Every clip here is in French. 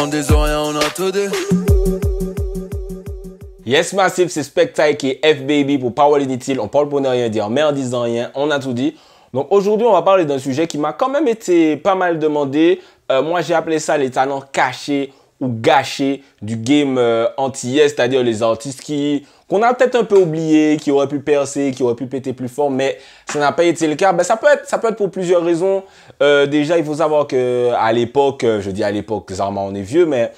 On, désorient on, a tout Yes Massive, c'est Spectacle et F-Baby pour Power Inutile. On parle pour ne rien dire, mais en disant rien, on a tout dit. Donc aujourd'hui, on va parler d'un sujet qui m'a quand même été pas mal demandé. Euh, moi, j'ai appelé ça les talents cachés ou du game anti euh, antillais, c'est-à-dire les artistes qui qu'on a peut-être un peu oublié, qui auraient pu percer, qui auraient pu péter plus fort, mais ça n'a pas été le cas. Ben, ça peut être, ça peut être pour plusieurs raisons. Euh, déjà, il faut savoir que à l'époque, euh, je dis à l'époque, Zarma, on est vieux, mais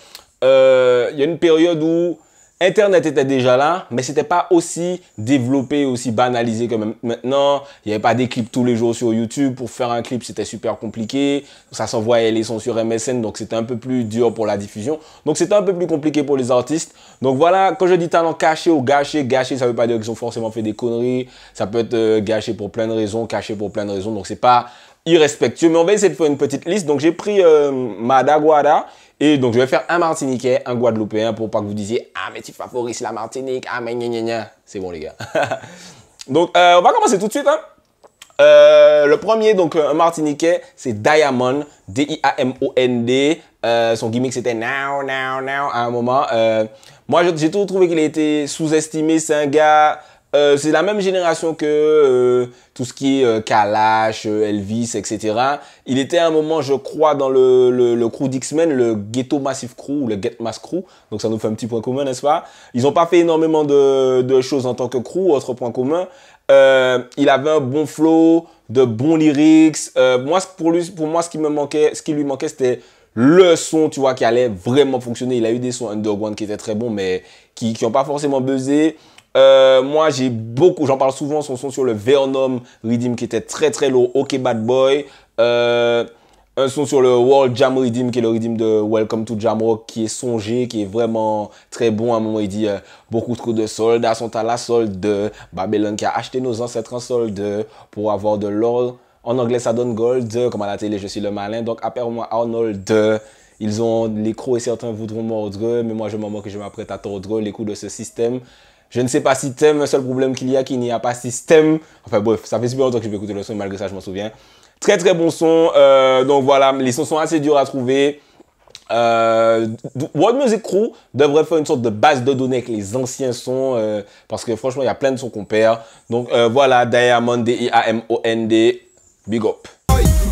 il y a une période où Internet était déjà là, mais c'était pas aussi développé, aussi banalisé que maintenant. Il n'y avait pas des clips tous les jours sur YouTube. Pour faire un clip, c'était super compliqué. Ça s'envoyait les sons sur MSN, donc c'était un peu plus dur pour la diffusion. Donc c'était un peu plus compliqué pour les artistes. Donc voilà, quand je dis talent caché ou gâché, gâché, ça veut pas dire qu'ils ont forcément fait des conneries. Ça peut être euh, gâché pour plein de raisons, caché pour plein de raisons. Donc c'est pas irrespectueux. Mais on va essayer de faire une petite liste. Donc j'ai pris euh, et donc, je vais faire un Martiniquais, un Guadeloupéen pour pas que vous disiez Ah, mais tu favorises la Martinique, ah, mais gna gna gna. C'est bon, les gars. donc, euh, on va commencer tout de suite. Hein. Euh, le premier, donc euh, un Martiniquais, c'est Diamond, D-I-A-M-O-N-D. son gimmick c'était Now, Now, Now à un moment. moi, j'ai toujours trouvé qu'il était sous-estimé. C'est un gars, euh, c'est la même génération que euh, tout ce qui est euh, Kalash, euh, Elvis, etc. Il était à un moment, je crois, dans le, le, le crew d'X-Men, le Ghetto Massive Crew ou le Get Mass Crew. Donc ça nous fait un petit point commun, n'est-ce pas Ils n'ont pas fait énormément de, de, choses en tant que crew, autre point commun. il avait un bon flow, de bons lyrics. moi, pour, lui, pour moi, ce qui, me manquait, ce qui lui manquait, c'était le son, tu vois, qui allait vraiment fonctionner. Il a eu des sons underground qui étaient très bons, mais qui n'ont pas forcément buzzé. Euh, moi, j'ai beaucoup, j'en parle souvent, son son sur le Vernom Redeem qui était très très lourd, OK Bad Boy. Euh, un son sur le World Jam Redeem qui est le Redeem de Welcome to Jamrock qui est songé, qui est vraiment très bon. À un moment, il dit euh, beaucoup trop de soldats sont à la solde. Babylon qui a acheté nos ancêtres en solde pour avoir de l'or. En anglais, ça donne gold. Comme à la télé, je suis le malin. Donc, appelle-moi Arnold. Ils ont les crocs et certains voudront mordre, mais moi je m'en moque et je m'apprête à tordre les coups de ce système. Je ne sais pas si thème, un seul problème qu'il y a, qu'il n'y a pas système. Enfin bref, ça fait super longtemps que je vais écouter le son, malgré ça, je m'en souviens. Très très bon son. Euh, donc voilà, les sons sont assez durs à trouver. Euh, World Music Crew devrait faire une sorte de base de données avec les anciens sons euh, parce que franchement il y a plein de sons qu'on perd. Donc euh, voilà, Diamond, D-I-A-M-O-N-D, big up.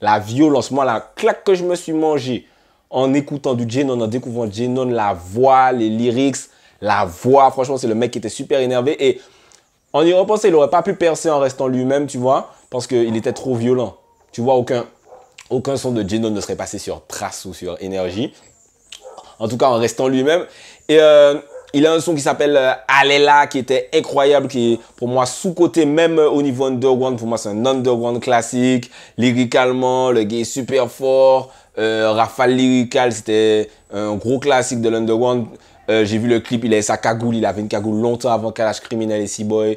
la violence, moi, la claque que je me suis mangée en écoutant du Jenon, en découvrant Jenon, la voix, les lyrics, la voix. Franchement, c'est le mec qui était super énervé. Et en y repensant, il n'aurait pas pu percer en restant lui-même, tu vois, parce qu'il était trop violent. Tu vois, aucun, aucun son de Jenon ne serait passé sur Trace ou sur Énergie. En tout cas, en restant lui-même. Et euh, il a un son qui s'appelle euh, Alela qui était incroyable, qui est pour moi sous-côté même euh, au niveau underground. Pour moi, c'est un underground classique. Lyricalement, le gars est super fort. Euh, Rafale Lyrical, c'était un gros classique de l'underground. j'ai vu le clip, il avait sa cagoule, il avait une cagoule longtemps avant Kalash Criminal et Sea boy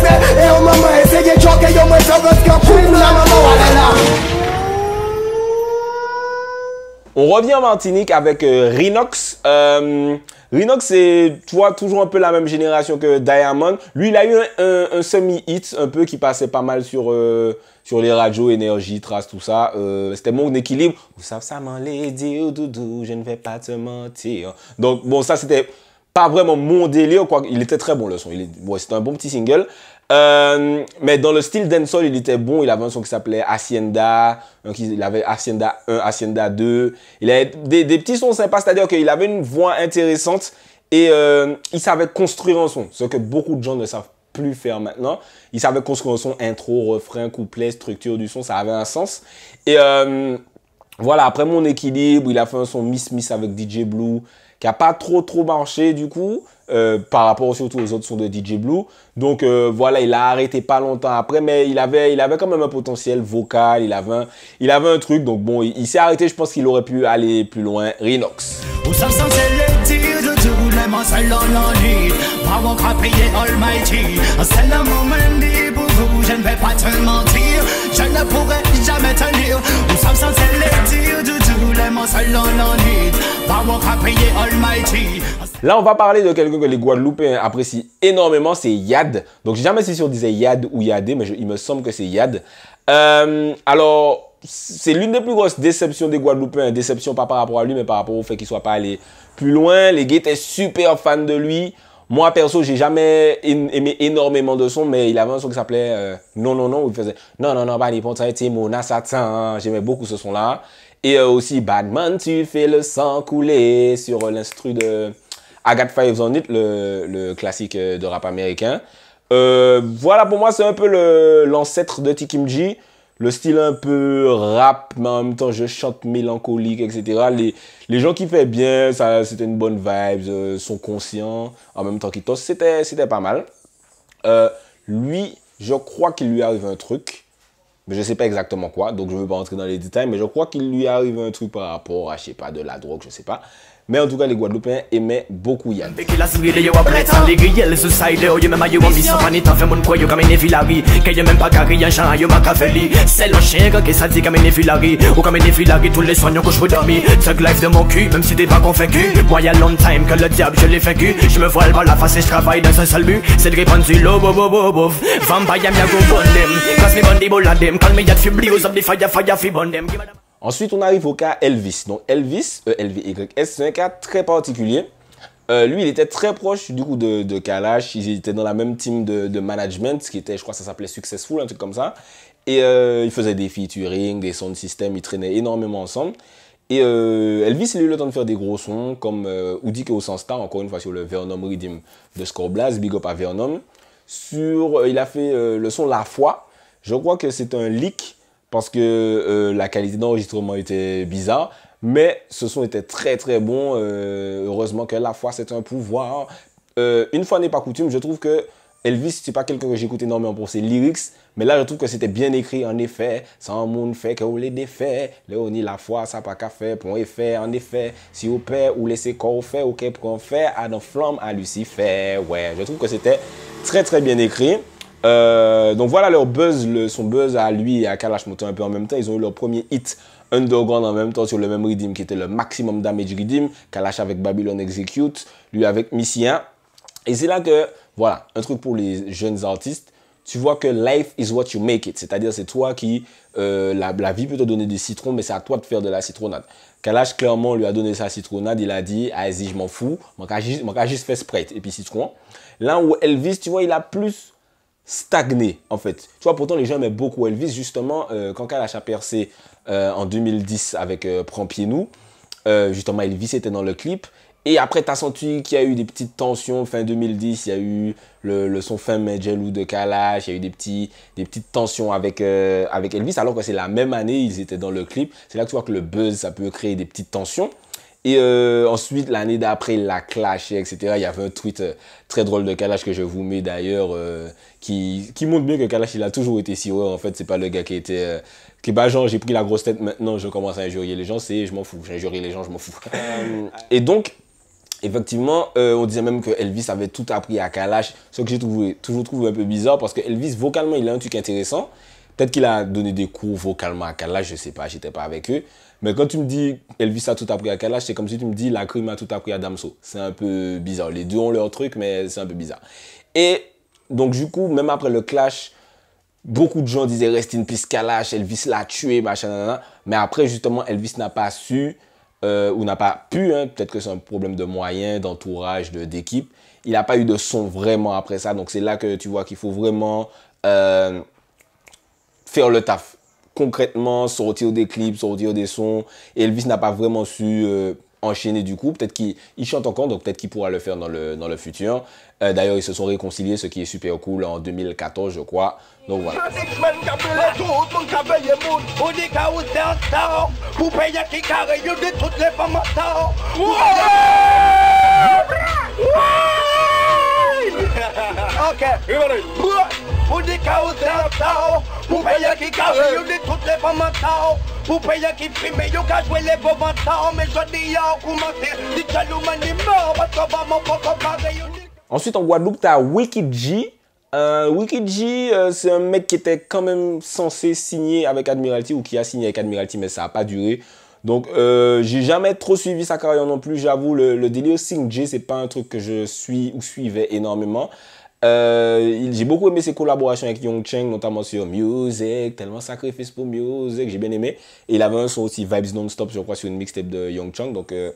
revient en Martinique avec euh, Rinox. Euh, Rinox, c'est, tu toujours un peu la même génération que Diamond. Lui, il a eu un, semi-hit, un peu, qui passait pas mal sur, euh, sur les radios, énergie, trace, tout ça. c'était mon équilibre. Vous savez ça, lady, je ne vais pas te mentir. Donc, bon, ça, c'était pas vraiment mon délire, quoi. Il était très bon, le son. c'était un bon petit single. Euh, mais dans le style dancehall, il était bon. Il avait un son qui s'appelait Hacienda. Donc il avait Hacienda 1, Hacienda 2. Il avait des, petits sons sympas, c'est-à-dire qu'il avait une voix intéressante et euh, il savait construire un son, ce que beaucoup de gens ne savent plus faire maintenant. Il savait construire un son, intro, refrain, couplet, structure du son, ça avait un sens. Et euh, voilà, après mon équilibre, il a fait un son Miss Miss avec DJ Blue qui a pas trop trop marché du coup. Euh, par rapport surtout aux autres sons de DJ Blue. Donc euh, voilà, il a arrêté pas longtemps après, mais il avait, il avait quand même un potentiel vocal, il avait un, il avait un truc. Donc bon, il, s'est arrêté, je pense qu'il aurait pu aller plus loin. Renox. Là, on va parler de quelqu'un que les Guadeloupéens apprécient énormément, c'est Yad. Donc, je jamais si on disait Yad ou Yadé, mais il me semble que c'est Yad. Euh, alors, c'est l'une des plus grosses déceptions des Guadeloupéens. Déception pas par rapport à lui, mais par rapport au fait qu'il soit pas allé plus loin. Les gays étaient super fans de lui. Moi, perso, j'ai jamais aimé énormément de sons mais il avait un son qui s'appelait euh, Non, non, non, où il faisait Non, non, non, pas les ça été mon assassin, J'aimais beaucoup ce son-là. Et euh, aussi Badman, tu fais le sang couler sur l'instru de Agathe Fives on le, le classique euh, de rap américain. voilà, pour moi, c'est un peu l'ancêtre de Tikimji le style un peu rap, mais en même temps, je chante mélancolique, etc. Les, les gens qui font bien, ça, c'était une bonne vibe, euh, sont conscients, en même temps qu'ils tossent, c'était, c'était pas mal. Euh, lui, je crois qu'il lui arrive un truc, mais je sais pas exactement quoi, donc je veux pas entrer dans les détails, mais je crois qu'il lui arrive un truc par rapport à, je sais pas, de la drogue, je sais pas. Mais en tout cas, les Guadeloupéens aimaient beaucoup Yann. me Ensuite, on arrive au cas Elvis. Donc Elvis, E-L-V-Y-S, euh, c'est un cas très particulier. Euh, lui, il était très proche du coup de, Kalash. Ils étaient dans la même team de, de management, qui était, je crois, ça s'appelait Successful, un truc comme ça. Et euh, ils faisaient des featuring, des sound systems, ils traînaient énormément ensemble. Et euh, Elvis, il a eu le temps de faire des gros sons, comme Oudik et au sens encore une fois, sur le Vernom Rhythm de Scorblast, Big Up à Vernom. Sur, il a fait le son La Foi. Je crois que c'est un leak parce que euh, la qualité d'enregistrement était bizarre. Mais ce son était très très bon. Euh, heureusement que la foi c'est un pouvoir. Euh, une fois n'est pas coutume, je trouve que Elvis, c'est pas quelqu'un que j'écoute énormément pour ses lyrics, mais là je trouve que c'était bien écrit en effet. Sans monde fait que vous les défait, Léonie la foi, ça pas qu'à faire, pour effet, en effet. Si au père ou laissez corps faire. ok, pour en faire, à nos flammes à Lucifer. Ouais, je trouve que c'était très très bien écrit. Euh, donc voilà leur buzz, le, son buzz à lui et à Kalash Moto un peu en même temps. Ils ont eu leur premier hit underground en même temps sur le même rythme, qui était le maximum damage rhythm. Kalash avec Babylon Execute, lui avec 1 Et c'est là que, voilà, un truc pour les jeunes artistes. Tu vois que life is what you make it. C'est-à-dire, c'est toi qui. Euh, la, vie peut te donner du citron, mais c'est à toi de faire de la citronnade. Kalash, clairement, lui a donné sa citronnade. Il a dit, ah, je m'en fous. Moi, juste fait Sprite et puis citron. Là où Elvis, tu vois, il a plus stagné, en fait. Tu vois, pourtant, les gens aimaient beaucoup Elvis. Justement, quand euh, Kalash a percé euh, en 2010 avec euh, Prends Pied Nous, euh, justement, Elvis était dans le clip. Et après, t'as senti qu'il y a eu des petites tensions fin 2010. Il y a eu le, le son fin jaloux de Kalash. Il y a eu des, petits, des petites tensions avec, avec Elvis. Alors que c'est la même année, ils étaient dans le clip. C'est là que tu vois que le buzz, ça peut créer des petites tensions. Et euh, ensuite, l'année d'après, il l'a clashé, etc. Il y avait un tweet euh, très drôle de Kalash que je vous mets d'ailleurs, euh, qui, qui montre bien que Kalash, il a toujours été haut En fait, c'est pas le gars qui était. qui, bah, genre, j'ai pris la grosse tête maintenant, je commence à injurier les gens, c'est je m'en fous. J'injurie les gens, je m'en fous. et donc, effectivement, on disait même que Elvis avait tout appris à Kalash, ce que j'ai toujours trouvé un peu bizarre parce que Elvis, vocalement, il a un truc intéressant. Peut-être qu'il a donné des cours vocalement à Kalash, je sais pas, j'étais pas avec eux. Mais quand tu me dis Elvis a tout appris à Kalash », c'est comme si tu me dis Lacrim a tout appris à Damso. C'est un peu bizarre. Les deux ont leur truc, mais c'est un peu bizarre. Et donc, du coup, même après le clash, beaucoup de gens disaient Rest in peace, Kalash, Elvis l'a tué, machin, Mais après, justement, Elvis n'a pas su, euh, ou n'a pas pu, hein. peut-être que c'est un problème de moyens, d'entourage, d'équipe. il n'a pas eu de son vraiment après ça. Donc, c'est là que tu vois qu'il faut vraiment euh, faire le taf concrètement sortir des clips, sortir des sons. Elvis n'a pas vraiment su euh, enchaîner du coup. Peut-être qu'il chante encore, donc peut-être qu'il pourra le faire dans le, futur. Euh, d'ailleurs, ils se sont réconciliés, ce qui est super cool, en 2014, je crois. Donc voilà. ok. Ou di ka pour payer ap tao Ou peye ki kare Ou di tout le vaman tao Ou peye ki prime Ou ka jwe le vaman mais Me jodi ya ou koumanse Di chalou mani mor Bato vaman de kompare Ensuite en Guadeloupe t'as Wikidji euh, Wikidji, euh, c'est un mec qui était quand même censé signer avec Admiralty ou qui a signé avec Admiralty, mais ça n'a pas duré. Donc, euh, j'ai jamais trop suivi sa carrière non plus, j'avoue. Le, le délire Sing J, c'est pas un truc que je suis ou suivais énormément. Euh, j'ai beaucoup aimé ses collaborations avec Young Chang, notamment sur Music, tellement sacrifice pour Music, j'ai bien aimé. Et il avait un son aussi Vibes Non-Stop, je crois, sur une mixtape de Young Chang, donc euh,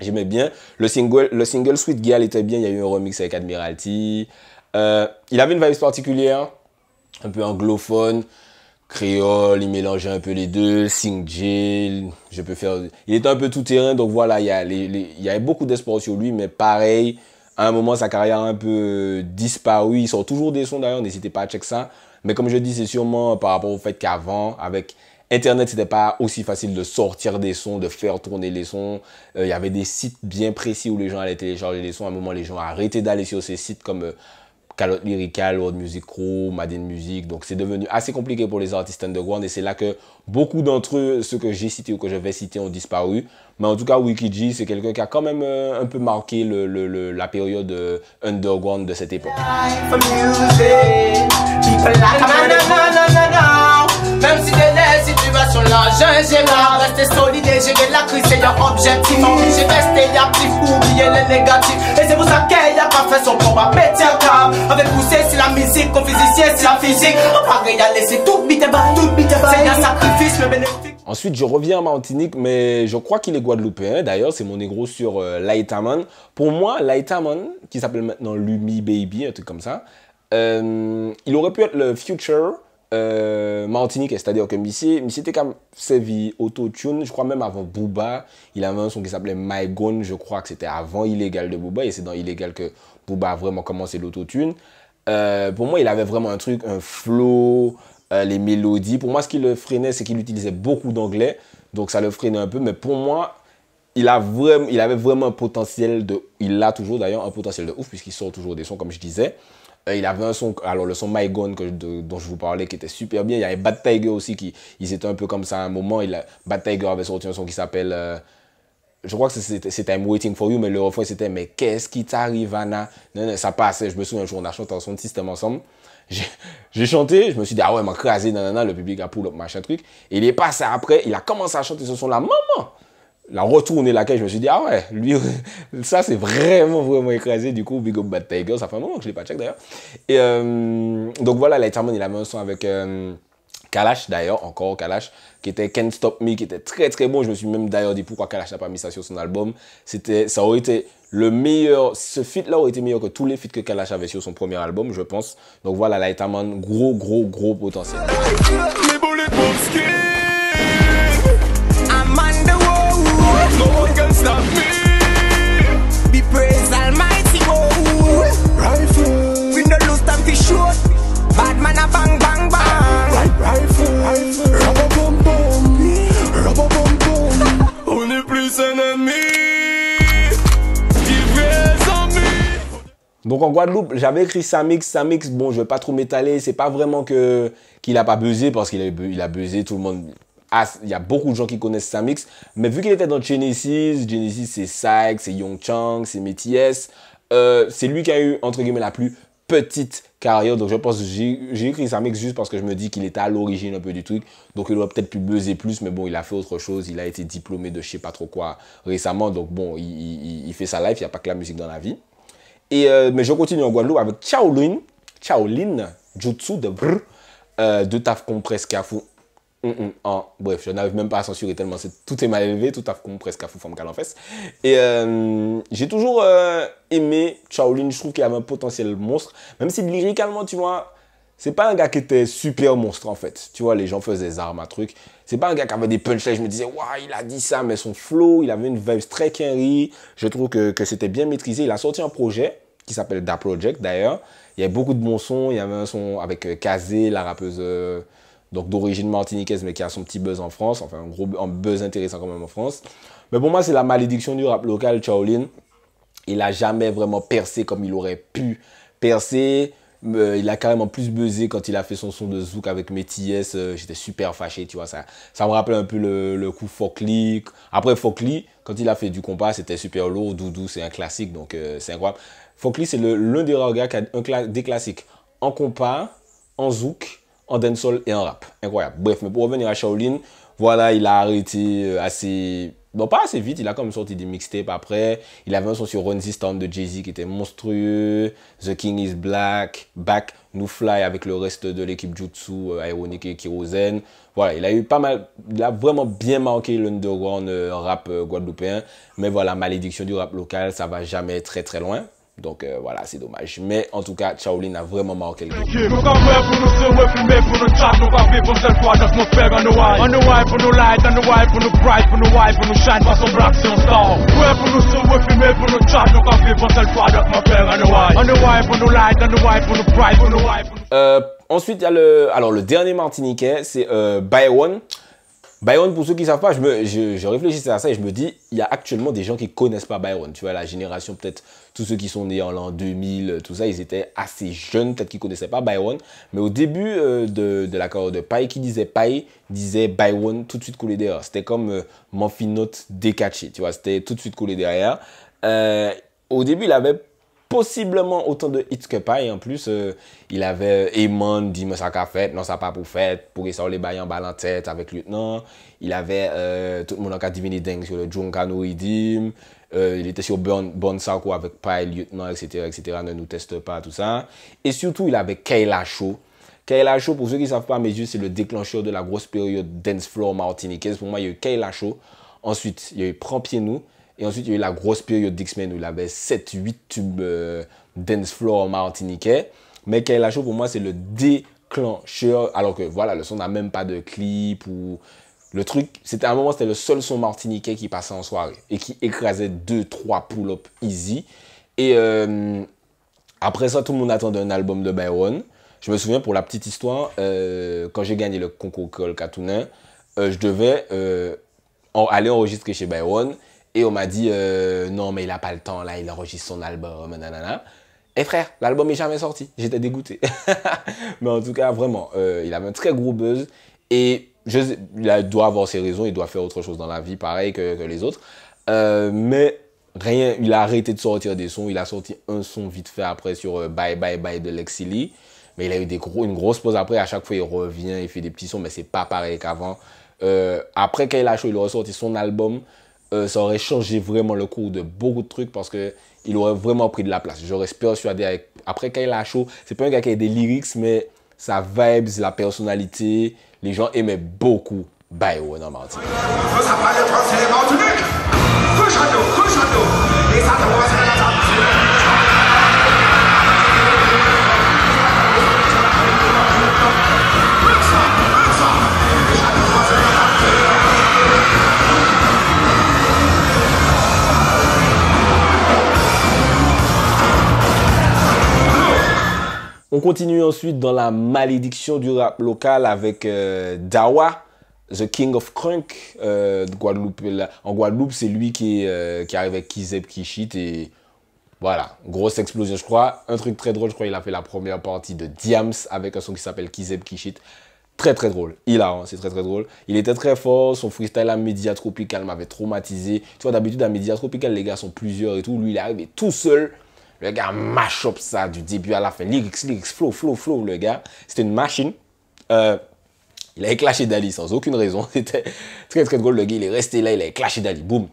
j'aimais bien. Le single, Sweet Girl était bien, il y a eu un remix avec Admiralty. Euh, il avait une vibe particulière, un peu anglophone, créole, il mélangeait un peu les deux, Sing Jill, je peux faire... Il était un peu tout terrain, donc voilà, il y, a il y avait beaucoup d'espoir sur lui, mais pareil, à un moment, sa carrière a un peu disparu. Il sort toujours des sons d'ailleurs, n'hésitez pas à checker ça. Mais comme je dis, c'est sûrement par rapport au fait qu'avant, avec Internet, c'était pas aussi facile de sortir des sons, de faire tourner les sons. Euh, il y avait des sites bien précis où les gens allaient télécharger les sons. À un moment, les gens arrêtaient d'aller sur ces sites comme euh, Calotte Lyrical, World Music Crew, Madden Music. Donc c'est devenu assez compliqué pour les artistes underground et c'est là que beaucoup d'entre eux, ceux que j'ai cités ou que je vais citer, ont disparu. Mais en tout cas, Wikiji, c'est quelqu'un qui a quand même euh, un peu marqué la période euh, underground de cette époque. Sur la j'ai gère rester solide et gérer la crise, c'est leur objectif. J'ai resté actif, oublier les négatifs. Et c'est pour ça qu'elle a pas fait son combat, mais tiens Avec poussé, c'est la musique, au physicien, c'est la physique. On va régaler, laisser tout bite tout bite C'est un sacrifice, le bénéfique. Ensuite, je reviens à Martinique, mais je crois qu'il est guadeloupéen. D'ailleurs, c'est mon négro sur euh, Pour moi, Lightaman, qui s'appelle maintenant Lumi Baby, un truc comme ça, euh, il aurait pu être le future euh, Martinique, c'est-à-dire que ici, mais c'était quand même vie auto-tune, je crois même avant Booba, il avait un son qui s'appelait My Gone, je crois que c'était avant Illégal de Booba, et c'est dans Illégal que Booba a vraiment commencé l'autotune. Euh, pour moi, il avait vraiment un truc, un flow, euh, les mélodies. Pour moi, ce qui le freinait, c'est qu'il utilisait beaucoup d'anglais, donc ça le freinait un peu, mais pour moi, il, a il avait vraiment un potentiel de... Il a toujours d'ailleurs un potentiel de ouf, puisqu'il sort toujours des sons, comme je disais. Euh, il avait un son, alors le son My Gone dont je vous parlais qui était super bien. Il y avait Bad Tiger aussi qui, ils un peu comme ça à un moment. Bad Tiger avait sorti un son qui s'appelle, euh, je crois que c'était I'm Waiting for You, mais le refrain c'était Mais qu'est-ce qui t'arrive, Anna Ça passait. Je me souviens un jour, on a chanté un son de système ensemble. J'ai chanté, je me suis dit, ah ouais, m'a crasé, nanana, le public a pull machin truc. Et il est passé après, il a commencé à chanter ce son-là, maman la retournée laquelle je me suis dit, ah ouais, lui, ça c'est vraiment, vraiment écrasé. Du coup, Big Up Bad Tiger, ça fait un moment que je ne l'ai pas check d'ailleurs. Et euh, donc voilà, Lighterman, il a un son avec euh, Kalash d'ailleurs, encore Kalash, qui était Can't Stop Me, qui était très très bon. Je me suis même d'ailleurs dit pourquoi Kalash n'a pas mis ça sur son album. C'était, ça aurait été le meilleur, ce feat-là aurait été meilleur que tous les feats que Kalash avait sur son premier album, je pense. Donc voilà, Lighterman, gros, gros, gros potentiel. plus donc en Guadeloupe, j'avais écrit Samix, Samix, bon, je vais pas trop m'étaler, c'est pas vraiment que qu'il a pas buzzé parce qu'il a, buzzé, tout le monde ah, il y a beaucoup de gens qui connaissent Samix, mais vu qu'il était dans Genesis, Genesis c'est Sykes, c'est Young Chang, c'est Métis, euh, c'est lui qui a eu entre guillemets la plus petite carrière. Donc, je pense que j'ai écrit ça mix juste parce que je me dis qu'il était à l'origine un peu du truc. Donc, il aurait peut-être pu buzzer plus, mais bon, il a fait autre chose. Il a été diplômé de je sais pas trop quoi récemment. Donc, bon, il, fait sa life. Il n'y a pas que la musique dans la vie. Et, euh, mais je continue en Guadeloupe avec Ciao Lin Jutsu de Brr, euh, de Taf Compress Cafou Mm, mm. bref, je n'arrive même pas à censurer tellement tout est mal élevé, tout a presque à fou forme en fesse. Et euh, j'ai toujours euh, aimé Shaolin, je trouve qu'il avait un potentiel monstre, même si lyriquement, tu vois, c'est pas un gars qui était super monstre en fait. Tu vois, les gens faisaient des armes à trucs. C'est pas un gars qui avait des punchlines, je me disais, waouh, il a dit ça, mais son flow, il avait une vibe très Kenry. Je trouve que, que c'était bien maîtrisé. Il a sorti un projet qui s'appelle Da Project d'ailleurs. Il y avait beaucoup de bons sons, il y avait un son avec euh, Kazé, la rappeuse donc d'origine martiniquaise, mais qui a son petit buzz en France, enfin un gros buzz intéressant quand même en France. Mais pour moi, c'est la malédiction du rap local, Shaolin. Il a jamais vraiment percé comme il aurait pu percer. Euh, il a carrément plus buzzé quand il a fait son son de Zouk avec Métis. Euh, j'étais super fâché, tu vois. Ça, ça me rappelle un peu le, le coup Fokli Après Fokli quand il a fait du compas, c'était super lourd. Doudou, c'est un classique, donc euh, c'est incroyable. Fokli c'est l'un des rares gars qui a un des classiques en compas, en Zouk en dancehall et en rap. Incroyable. Bref, mais pour revenir à Shaolin, voilà, il a arrêté euh, assez... non pas assez vite, il a comme sorti des mixtapes après. Il avait un son sur Run Stand de Jay-Z qui était monstrueux. The King is Black, Back, nous Fly avec le reste de l'équipe Jutsu, Ironic euh, et Kirozen. Voilà, il a eu pas mal. Il a vraiment bien marqué l'underground euh, rap guadeloupéen. Mais voilà, malédiction du rap local, ça va jamais très très loin. Donc voilà, c'est dommage. Mais en tout cas, Chaolin a vraiment marqué le coup. ensuite, il y a le, alors, le dernier Martiniquais, c'est euh, Byron, pour ceux qui ne savent pas, je, je, réfléchissais à ça et je me dis, il y a actuellement des gens qui ne connaissent pas Byron. Tu vois, la génération, peut-être, tous ceux qui sont nés en l'an 2000, tout ça, ils étaient assez jeunes, peut-être qu'ils ne connaissaient pas Byron. Mais au début euh, de, de, la de Pai, qui disait Pai, disait Byron tout de suite coulé derrière. C'était comme euh, note décaché, tu vois, c'était tout de suite coulé derrière. Euh, au début, il avait Posibleman, otan de hits ke paye. En plus, euh, il avè euh, Ayman di mè sa ka fèt, nan sa pa pou fèt, pou gè sa ou lè bayan balan tèt avèk lieutenant. Il avè euh, tout mè nan ka divinè deng sou lè John kanou ridim. Il etè sou bon, bon Sarko avèk paye lieutenant, etc. etc. nan nou test pa tout sa. Et surtout, il avè Keila Show. Keila Show, pou zè ki sa fè pa mè zyè, se le déklanchèr de la grosse pèryote dance floor martinikèz. Mè yè Keila Show, answit yè yè Prompienou. Et ensuite, il y a eu la grosse période d'X-Men où il avait 7-8 tubes euh, dance floor martiniquais. Mais Kayla Show, pour moi, c'est le déclencheur. Alors que voilà, le son n'a même pas de clip ou. Le truc, c'était à un moment, c'était le seul son martiniquais qui passait en soirée et qui écrasait 2-3 pull-up easy. Et euh, après ça, tout le monde attendait un album de Byron. Je me souviens, pour la petite histoire, euh, quand j'ai gagné le concours call Katounin, je devais aller enregistrer chez Byron. Et on m'a dit, euh, non, mais il n'a pas le temps, là, il enregistre son album, nanana. Et frère, l'album n'est jamais sorti. J'étais dégoûté. mais en tout cas, vraiment, euh, il avait un très gros buzz. Et je, il doit avoir ses raisons, il doit faire autre chose dans la vie, pareil que, les autres. Euh, mais rien, il a arrêté de sortir des sons. Il a sorti un son vite fait après sur Bye Bye Bye de Lee. Mais il a eu une grosse pause après. À chaque fois, il revient, il fait des petits sons, mais c'est pas pareil qu'avant. Euh, après chaud, il a ressorti son album. Euh, ça aurait changé vraiment le cours de beaucoup de trucs parce que il aurait vraiment pris de la place. J'aurais persuadé avec... Après, quand il a chaud, c'est pas un gars qui a des lyrics, mais sa vibes, la personnalité, les gens aimaient beaucoup Byron en Martin. On continue ensuite dans la malédiction du rap local avec euh, Dawa, The King of Crunk. Euh, de Guadeloupe, en Guadeloupe, c'est lui qui, est euh, qui arrive avec Kizeb Kishit. Et voilà, grosse explosion, je crois. Un truc très drôle, je crois il a fait la première partie de Diams avec un son qui s'appelle Kizeb Kishit. Très très drôle. Il a, c'est très très drôle. Il était très fort. Son freestyle à Média Tropical m'avait traumatisé. Tu vois, d'habitude à Média Tropical, les gars sont plusieurs et tout. Lui, il est arrivé tout seul. Le gars mash ça du début à la fin. Lyrics, lyrics, flow, flow, flow. Le gars, c'était une machine. Euh, il a clashé Dali sans aucune raison. C'était très très drôle. Le gars, il est resté là, il a clashé Dali. Boum.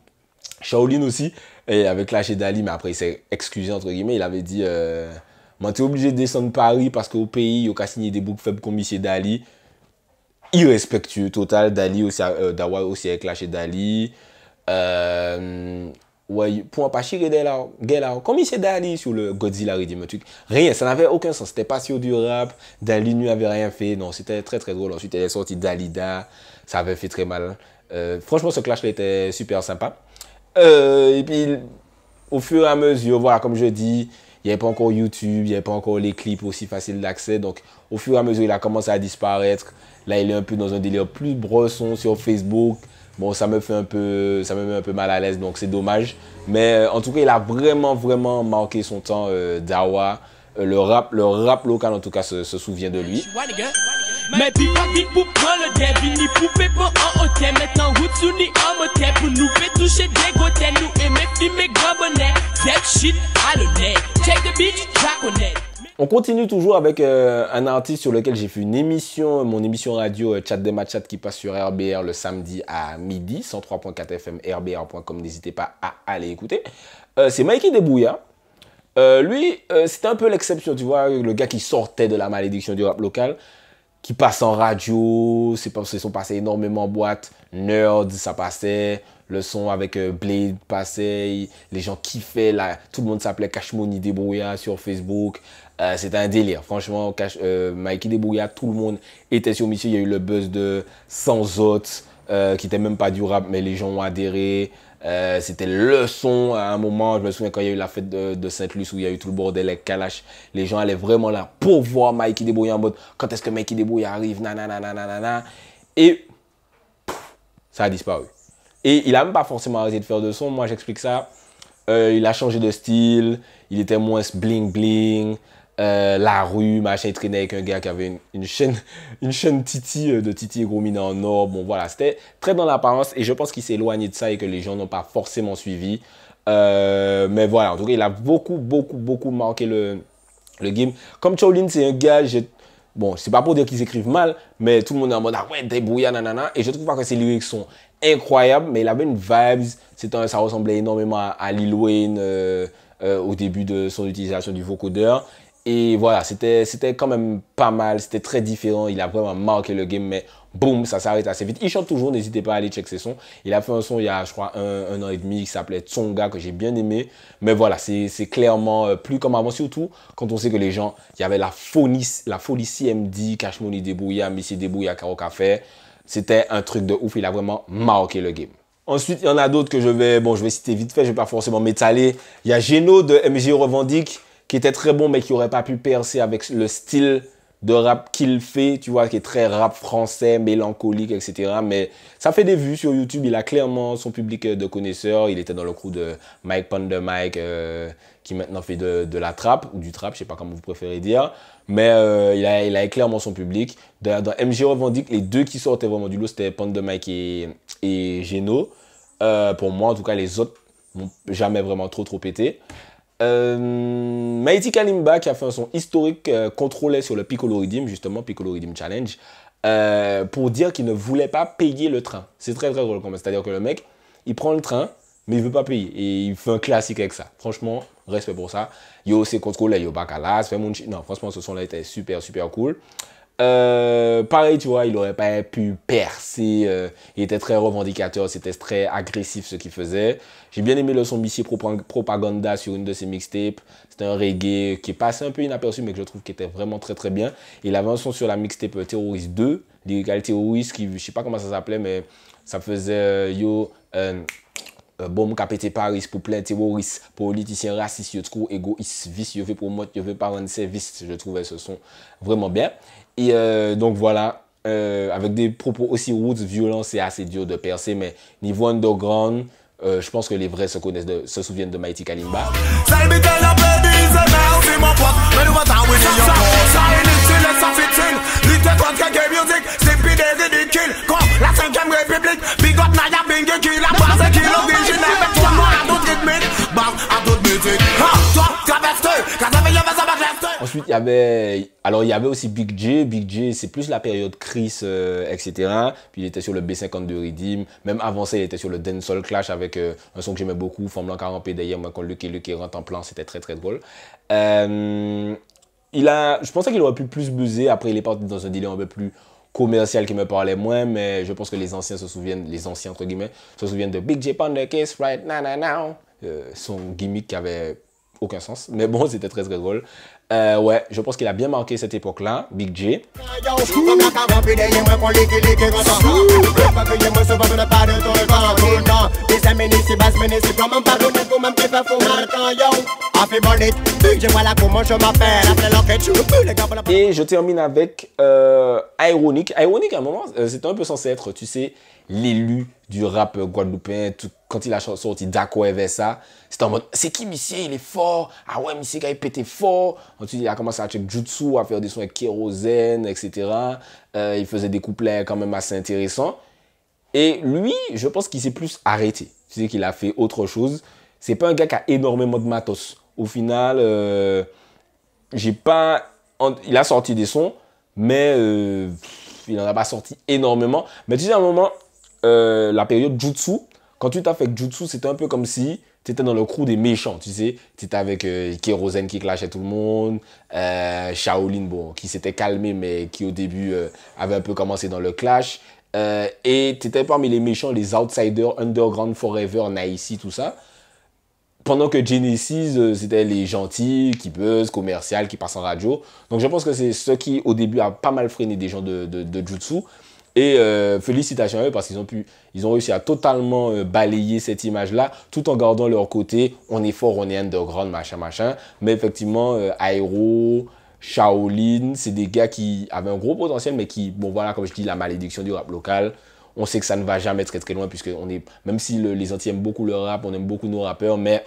Shaolin aussi, il avait clashé Dali, mais après il s'est excusé entre guillemets. Il avait dit euh, Moi, t'es obligé de descendre Paris parce qu'au pays, il a signer des boucles faibles comme monsieur Dali. Irrespectueux total. Dali aussi, euh, aussi a clashé Dali. Euh, ouais, pour empêcher là. Comme il s'est Dali sur le Godzilla Redeemer rien, ça n'avait aucun sens. C'était pas sur du rap, Dali n'avait rien fait. Non, c'était très très drôle. Ensuite, elle est sortie Dalida, ça avait fait très mal. Euh, franchement, ce clash-là était super sympa. Euh, et puis, au fur et à mesure, voilà, comme je dis, il n'y avait pas encore YouTube, il n'y avait pas encore les clips aussi faciles d'accès. Donc, au fur et à mesure, il a commencé à disparaître. Là, il est un peu dans un délire plus bresson sur Facebook bon ça me fait un peu ça me met un peu mal à l'aise donc c'est dommage mais euh, en tout cas il a vraiment vraiment marqué son temps euh, d'awa euh, le rap le rap local en tout cas se, se souvient de lui mais puis pas vite pour le débit, ni pour pépon en hôtel. Maintenant, route sous ni en motel. Pour nous faire toucher des gouttes, nous aimer filmer grand bonnet. Dead shit à le nez. Check the beach, jack au nez. On continue toujours avec euh, un artiste sur lequel j'ai fait une émission, mon émission radio euh, Chat des qui passe sur RBR le samedi à midi, 103.4 FM, rbr.com, n'hésitez pas à aller écouter. Euh, c'est Mikey Debouya. lui, c'était un peu l'exception, tu vois, le gars qui sortait de la malédiction du rap local, qui passe en radio, c'est sont passés énormément en boîte, nerd, ça passait, le son avec euh, Blade Passé, les gens kiffaient, là, tout le monde s'appelait Cash Money Débrouillard sur Facebook. Euh, c'était un délire. Franchement, Cash, euh, Mikey Débrouillard, tout le monde était sur Mission. Il y a eu le buzz de Sans autres, qui n'était même pas durable, mais les gens ont adhéré. c'était le son à un moment. Je me souviens quand il y a eu la fête de, sainte saint où il y a eu tout le bordel, avec Kalash. Les gens allaient vraiment là pour voir Mikey Débrouillard en mode quand est-ce que Mikey Débrouillard arrive, nanana, nanana. Et ça a disparu. Et il a même pas forcément arrêté de faire de son. Moi, j'explique ça. Euh, il a changé de style. Il était moins bling bling. Euh, la rue, machin, il traînait avec un gars qui avait une, chaîne, une chaîne Titi, euh, de Titi et Gromina en or. Bon, voilà, c'était très dans l'apparence et je pense qu'il s'est éloigné de ça et que les gens n'ont pas forcément suivi. mais voilà, en tout cas, il a beaucoup, beaucoup, beaucoup marqué le, le game. Comme Cholin, c'est un gars, je... bon, c'est pas pour dire qu'ils écrivent mal, mais tout le monde est en mode, ah ouais, débrouillard, nanana. Et je trouve pas que lui lyrics sont incroyable, mais il avait une vibes. Un, ça ressemblait énormément à, Lil Wayne euh, euh, au début de son utilisation du vocodeur. Et voilà, c'était c'était quand même pas mal, c'était très différent. Il a vraiment marqué le game, mais boum, ça s'arrête assez vite. Il chante toujours, n'hésitez pas à aller check ses sons. Il a fait un son il y a, je crois, un, an et demi qui s'appelait Tsonga, que j'ai bien aimé. Mais voilà, c'est clairement euh, plus comme avant, surtout quand on sait que les gens, il y avait la folie, la folie CMD, Cash Money Débouya, Missy à Caro Café. C'était un truc de ouf. Il a vraiment marqué le game. Ensuite, il y en a d'autres que je vais, bon, je vais citer vite fait, je ne vais pas forcément m'étaler. Il y a Geno de MJ Revendique, qui était très bon, mais qui n'aurait pas pu percer avec le style de rap qu'il fait, tu vois, qui est très rap français, mélancolique, etc. Mais ça fait des vues sur YouTube. Il a clairement son public euh, de connaisseurs. Il était dans le crew de Mike Ponder euh, qui maintenant fait de, la trap, ou du trap, je sais pas comment vous préférez dire. Mais euh, il, a, il a clairement son public. Dans, MG Revendique, les deux qui sortaient vraiment du lot, c'était Ponder Mike et, et Geno. pour moi, en tout cas, les autres m'ont jamais vraiment trop, trop pété. Euh, Kalimba qui a fait un son historique euh, contrôlé sur le Piccolo Ridim, justement, Piccolo Ridim Challenge, euh, pour dire qu'il ne voulait pas payer le train. C'est très très drôle quand même. C'est-à-dire que le mec, il prend le train, mais il veut pas payer. Et il fait un classique avec ça. Franchement, respect pour ça. Yo, c'est contrôlé, yo, bacalas, fait mon Non, franchement, ce son-là était super super cool. Euh, pareil, tu vois, il aurait pas pu percer. Euh, il était très revendicateur, c'était très agressif ce qu'il faisait. J'ai bien aimé le son BC Propaganda sur une de ses mixtapes. C'était un reggae qui est passé un peu inaperçu, mais que je trouve qui était vraiment très très bien. Il avait un son sur la mixtape euh, Terrorist 2, Lyrical Terrorist, qui, je sais pas comment ça s'appelait, mais ça faisait Yo. Euh, bon ka Paris Paris pou ple politicien raciste rasis, égoïste vice je veux pour moi promote, veux pas un service, je trouvais ce son vraiment bien. Et euh, donc voilà, euh, avec des propos aussi roots, violents, c'est assez dur de percer, mais niveau underground, je pense que les vrais se connaissent, se souviennent de Mighty Kalimba. Ensuite il y avait, alors il y avait aussi Big J, Big J c'est plus la période Chris, euh, etc. Puis il était sur le b 52 Riddim, Redeem, même avant ça il était sur le Dancehall Clash avec euh, un son que j'aimais beaucoup, Femme Blanc p d'ailleurs, moi quand Lucky Lucky rentre en plan, c'était très très drôle. Euh, il a, je pensais qu'il aurait pu plus buzzer, après il est parti dans un délire un peu plus commercial qui me parlait moins, mais je pense que les anciens se souviennent, les anciens entre guillemets, se souviennent de Big Japan the Kiss right now, now, now. Euh, son gimmick qui avait aucun sens, mais bon, c'était très très drôle. Euh, ouais, je pense qu'il a bien marqué cette époque-là, Big J. Et je termine avec Ironique. Euh, Ironique, à un moment, euh, c'était un peu censé être, tu sais, l'élu du rap guadeloupéen. quand il a sorti Daco et ça c'était en mode, c'est qui, monsieur, il est fort. Ah ouais, monsieur, il pétait fort. Ensuite, il a commencé à check Jutsu, à faire des sons avec Kérosène, etc. Euh, il faisait des couplets quand même assez intéressants. Et lui, je pense qu'il s'est plus arrêté. C'est qu'il a fait autre chose. C'est pas un gars qui a énormément de matos. Au final, euh, j'ai pas. Il a sorti des sons, mais euh, il n'en a pas sorti énormément. Mais tu sais, à un moment, la période Jutsu, quand tu t'as fait Jutsu, c'était un peu comme si tu étais dans le crew des méchants, tu sais. Tu étais avec euh, Kérosène qui clashait tout le monde, euh, Shaolin, bon, qui s'était calmé, mais qui au début euh, avait un peu commencé dans le clash. Euh, et tu étais parmi les méchants, les outsiders, Underground Forever, naïci, tout ça. Pendant que Genesis, c'était les gentils, qui buzzent, commercial, qui passent en radio. Donc je pense que c'est ce qui, au début, a pas mal freiné des gens de, de, de Jutsu. Et euh, félicitations à eux parce qu'ils ont pu, ils ont réussi à totalement euh, balayer cette image-là, tout en gardant leur côté, on est fort, on est underground, machin, machin. Mais effectivement, euh, Aero, Shaolin, c'est des gars qui avaient un gros potentiel, mais qui, bon voilà, comme je dis, la malédiction du rap local. On sait que ça ne va jamais très très loin, puisque on est, même si les Antilles aiment beaucoup le rap, on aime beaucoup nos rappeurs, mais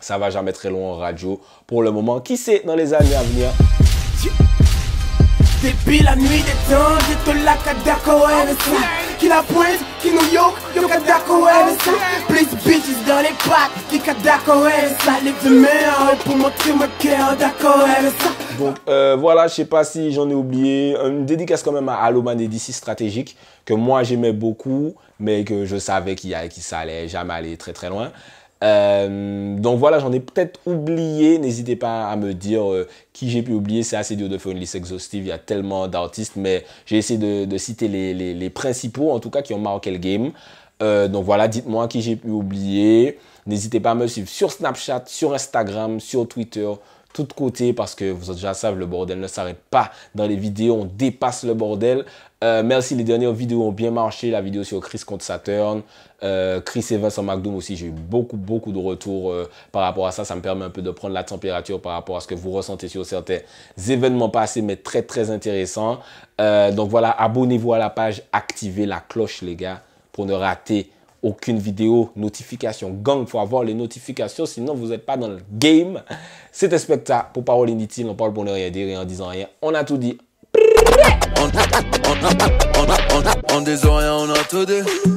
ça va jamais très loin en radio. Pour le moment, qui sait dans les années à venir depuis la nuit des temps, j'ai tout la kadako Emerson Qui la pointe, qui New York, yo kadako Emerson Please bitches dans les pattes, qui kadako ça Les de pour montrer ma cœur, d'accord Emerson donc euh, voilà, je sais pas si j'en ai oublié. Une dédicace quand même à Aloman DC stratégique que moi j'aimais beaucoup, mais que je savais qu'il y a, qui ça allait jamais aller très très loin. Euh, donc voilà, j'en ai peut-être oublié. N'hésitez pas à me dire euh, qui j'ai pu oublier. C'est assez dur de faire une liste exhaustive. Il y a tellement d'artistes, mais j'ai essayé de, citer les, principaux, en tout cas, qui ont marqué le game. Euh, donc voilà, dites-moi qui j'ai pu oublier. N'hésitez pas à me suivre sur Snapchat, sur Instagram, sur Twitter, de côté parce que vous déjà savez, le bordel ne s'arrête pas dans les vidéos, on dépasse le bordel. Euh, merci, les dernières vidéos ont bien marché. La vidéo sur Chris contre Saturn, euh, Chris Evans en McDoom aussi, j'ai eu beaucoup, beaucoup de retours euh, par rapport à ça. Ça me permet un peu de prendre la température par rapport à ce que vous ressentez sur certains événements passés, mais très, très intéressant. donc voilà, abonnez-vous à la page, activez la cloche, les gars, pour ne rater aucune vidéo, notification. Gang, faut avoir les notifications, sinon vous n'êtes pas dans le game. C'était Specta pour Parole Inutile. On parle pour ne rien dire en disant rien. On a tout dit. On, on, on, on a, a, tout dit.